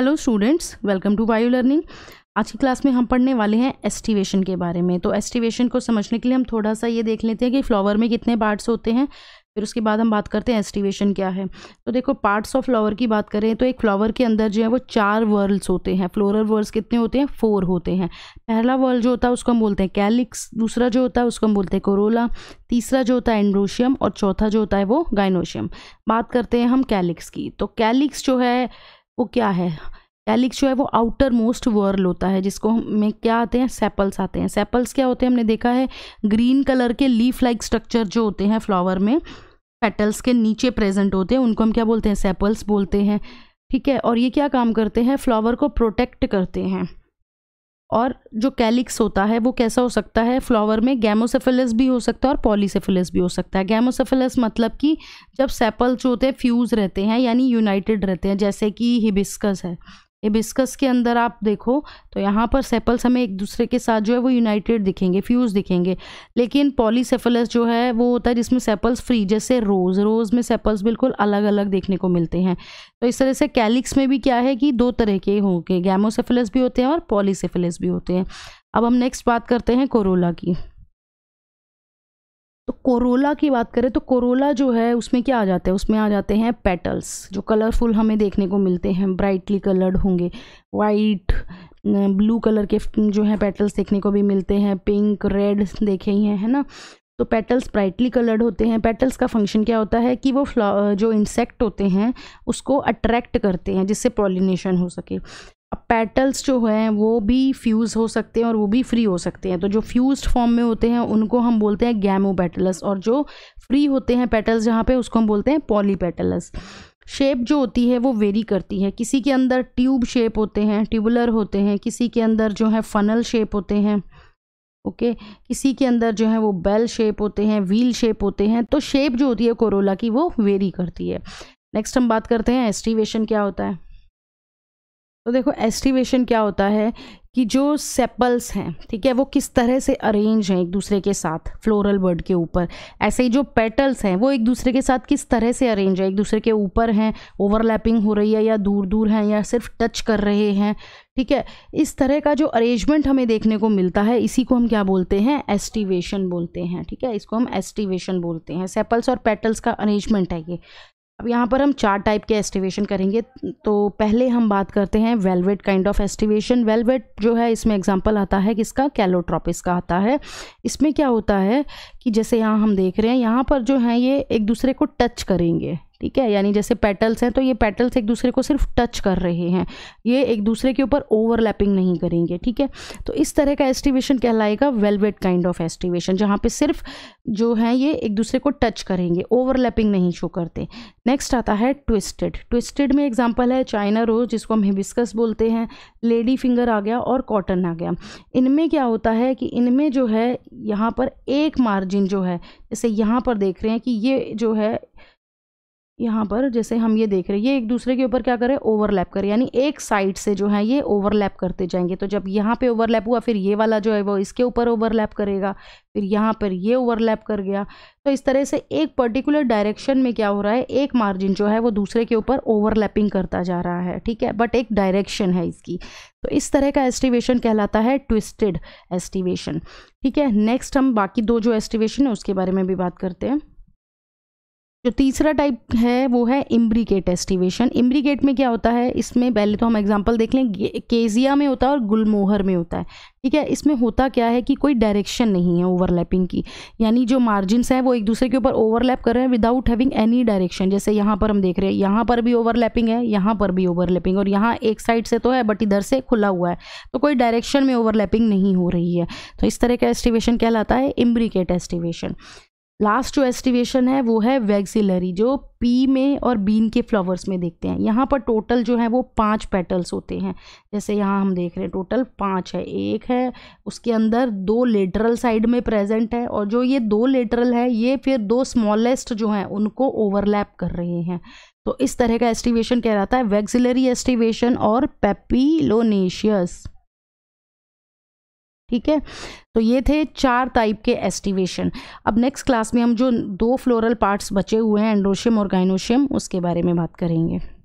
Hello students welcome to bio learning आज की class में हम पढ़ने वाले हैं एस्टिवेशन के बारे में तो एस्टिवेशन को समझने के लिए हम थोड़ा सा ये देख लेते हैं कि फ्लावर में कितने पार्ट्स होते हैं फिर उसके बाद हम बात करते हैं एस्टिवेशन क्या है तो देखो पार्ट्स ऑफ फ्लावर की बात करें तो एक फ्लावर के अंदर जो है वो चार वर्ल्स होते हैं फ्लोरल वर्ल्स कितने होते हैं फोर होते हैं पहला वर्ल्ड जो होता है उसको हम बोलते हैं कैलिक्स दूसरा जो होता है उसको हम बोलते हैं कोरोला तीसरा जो होता है एंड्रोशियम और चौथा जो होता है वो गाइनोशियम बात करते हैं हम कैलिक्स की तो कैलिक्स जो है वो क्या है कैलिक्स जो है वो आउटर मोस्ट वर्ल होता है जिसको में क्या आते हैं सेपल्स आते हैं सेपल्स क्या होते हैं हमने देखा है ग्रीन कलर के लीफ लाइक स्ट्रक्चर जो होते हैं फ्लावर में पेटल्स के नीचे प्रेजेंट होते हैं उनको हम क्या बोलते हैं सेपल्स बोलते हैं ठीक है और ये क्या काम करते हैं फ्लावर को प्रोटेक्ट करते हैं और जो कैलिक्स होता है वो कैसा हो सकता है फ्लावर में गैमोसेफिलस भी हो सकता है और पॉलीसेफिलस भी हो सकता है गैमोसेफिलस मतलब कि जब सेपल्स होते हैं फ्यूज़ रहते हैं यानी यूनाइटेड रहते हैं जैसे कि हिबिस्कस है एबिस्कस के अंदर आप देखो तो यहाँ पर सेपल्स हमें एक दूसरे के साथ जो है वो यूनाइटेड दिखेंगे फ्यूज़ दिखेंगे लेकिन पॉलीसेफलस जो है वो होता है जिसमें सेपल्स फ्री जैसे रोज़ रोज़ में सेपल्स बिल्कुल अलग अलग देखने को मिलते हैं तो इस तरह से कैलिक्स में भी क्या है कि दो तरह के होंगे गैमोसेफलस भी होते हैं और पॉलीसेफलस भी होते हैं अब हम नेक्स्ट बात करते हैं कोरोला की तो कोरोला की बात करें तो कोरोला जो है उसमें क्या आ जाते हैं उसमें आ जाते हैं पेटल्स जो कलरफुल हमें देखने को मिलते हैं ब्राइटली कलर्ड होंगे वाइट ब्लू कलर के जो है पेटल्स देखने को भी मिलते हैं पिंक रेड देखे ही हैं है ना तो पेटल्स ब्राइटली कलर्ड होते हैं पेटल्स का फंक्शन क्या होता है कि वो फ्ला जो इंसेक्ट होते हैं उसको अट्रैक्ट करते हैं जिससे पॉलिनेशन हो सके पेटल्स जो हैं वो भी फ्यूज़ हो सकते हैं और वो भी फ्री हो सकते हैं तो जो फ्यूज्ड फॉर्म में होते हैं उनको हम बोलते हैं गैमो पेटलस और जो फ्री होते हैं पेटल्स जहाँ पे उसको हम बोलते हैं पॉली पेटल्स शेप जो होती है वो वेरी करती है किसी के अंदर ट्यूब शेप होते हैं ट्यूबुलर होते हैं किसी के अंदर जो है फनल शेप होते हैं ओके okay. किसी के अंदर जो है वो बेल शेप होते हैं व्हील शेप होते हैं तो शेप जो होती है कोरोला की वो वेरी करती है नेक्स्ट हम बात करते हैं एस्टिवेशन क्या होता है तो देखो एस्टिवेशन क्या होता है कि जो सेपल्स हैं ठीक है वो किस तरह से अरेंज हैं एक दूसरे के साथ फ्लोरल बर्ड के ऊपर ऐसे ही जो पेटल्स हैं वो एक दूसरे के साथ किस तरह से अरेंज है एक दूसरे के ऊपर हैं ओवरलैपिंग हो रही है या दूर दूर हैं या सिर्फ टच कर रहे हैं ठीक है इस तरह का जो अरेंजमेंट हमें देखने को मिलता है इसी को हम क्या बोलते हैं एस्टिवेशन बोलते हैं ठीक है इसको हम एस्टिवेशन बोलते हैं सेपल्स और पेटल्स का अरेंजमेंट है ये अब यहाँ पर हम चार टाइप के एस्टिवेशन करेंगे तो पहले हम बात करते हैं valvate kind of aestivation valvate जो है इसमें एग्जांपल आता है किसका कैलोट्रॉपिस का आता है इसमें क्या होता है कि जैसे यहाँ हम देख रहे हैं यहाँ पर जो है ये एक दूसरे को टच करेंगे ठीक है यानी जैसे पेटल्स हैं तो ये पेटल्स एक दूसरे को सिर्फ टच कर रहे हैं ये एक दूसरे के ऊपर ओवरलैपिंग नहीं करेंगे ठीक है तो इस तरह का एस्टिवेशन कहलाएगा वेलवेट काइंड ऑफ एस्टिवेशन जहाँ पे सिर्फ जो है ये एक दूसरे को टच करेंगे ओवरलैपिंग नहीं शो करते नेक्स्ट आता है ट्विस्टेड ट्विस्टेड में एग्जाम्पल है चाइना रोज जिसको हम हिबिस्कस बोलते हैं लेडी फिंगर आ गया और कॉटन आ गया इनमें क्या होता है कि इनमें जो है यहाँ पर एक मार्जिन जो है जैसे यहाँ पर देख रहे हैं कि ये जो है यहाँ पर जैसे हम ये देख रहे हैं ये एक दूसरे के ऊपर क्या करें ओवरलैप करें यानी एक साइड से जो है ये ओवरलैप करते जाएंगे तो जब यहाँ पे ओवरलैप हुआ फिर ये वाला जो है वो इसके ऊपर ओवरलैप करेगा फिर यहाँ पर ये ओवरलैप कर गया तो इस तरह से एक पर्टिकुलर डायरेक्शन में क्या हो रहा है एक मार्जिन जो है वो दूसरे के ऊपर ओवरलैपिंग करता जा रहा है ठीक है बट एक डायरेक्शन है इसकी तो इस तरह का एस्टिवेशन कहलाता है ट्विस्टेड एस्टिवेशन ठीक है नेक्स्ट हम बाकी दो जो एस्टिवेशन है उसके बारे में भी बात करते हैं जो तीसरा टाइप है वो है इम्ब्रीकेट एस्टिवेशन इम्ब्रीकेट में क्या होता है इसमें पहले तो हम एग्जांपल देख लें केजिया में होता है और गुलमोहर में होता है ठीक है इसमें होता क्या है कि कोई डायरेक्शन नहीं है ओवरलैपिंग की यानी जो मार्जिनस हैं वो एक दूसरे के ऊपर ओवरलैप कर रहे हैं विदाउट हैविंग एनी डायरेक्शन जैसे यहाँ पर हम देख रहे हैं यहाँ पर भी ओवरलैपिंग है यहाँ पर भी ओवरलैपिंग और यहाँ एक साइड से तो है बट इधर से खुला हुआ है तो कोई डायरेक्शन में ओवरलैपिंग नहीं हो रही है तो इस तरह का एस्टिवेशन कहलाता है इम्ब्रिकेट एस्टिवेशन लास्ट जो एस्टिवेशन है वो है वैक्सीलरी जो पी में और बीन के फ्लावर्स में देखते हैं यहाँ पर टोटल जो है वो पांच पेटल्स होते हैं जैसे यहाँ हम देख रहे हैं टोटल पांच है एक है उसके अंदर दो लेटरल साइड में प्रेजेंट है और जो ये दो लेटरल है ये फिर दो स्मॉलेस्ट जो हैं उनको ओवरलैप कर रहे हैं तो इस तरह का एस्टिवेशन कहलाता है वैक्सीलरी एस्टिवेशन और पेपीलोनेशियस ठीक है तो ये थे चार टाइप के एस्टिवेशन अब नेक्स्ट क्लास में हम जो दो फ्लोरल पार्ट्स बचे हुए हैं एंडोशियम और गाइनोशियम उसके बारे में बात करेंगे